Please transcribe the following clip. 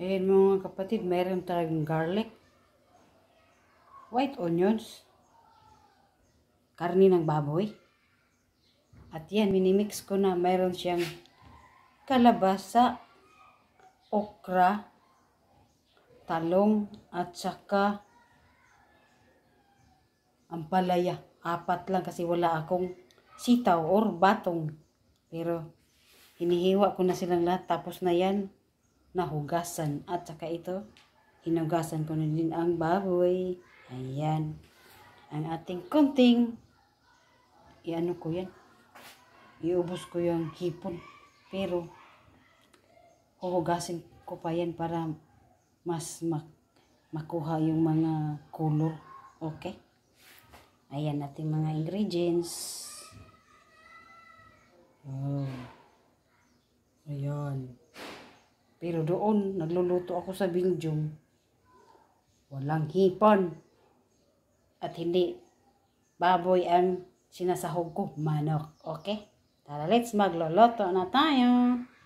Ayan mga kapatid, meron tayong garlic, white onions, karni ng baboy. At yan, minimix ko na meron siyang kalabasa, okra, talong, at saka ampalaya. Apat lang kasi wala akong sitaw or batong. Pero hinihiwa ko na silang lahat. Tapos na yan nahugasan. At saka ito, hinugasan ko na din ang baboy. Ayan. Ang ating konting, iano ko yan. Iubos ko yung hipon. Pero, huhugasin ko pa yan para mas mak makuha yung mga color. Okay? Ayan natin mga ingredients. Pero doon, nagluluto ako sa Belgium. Walang hipon. At hindi baboy ang sinasahog ko, manok. Okay? Tara, let's magluluto na tayo.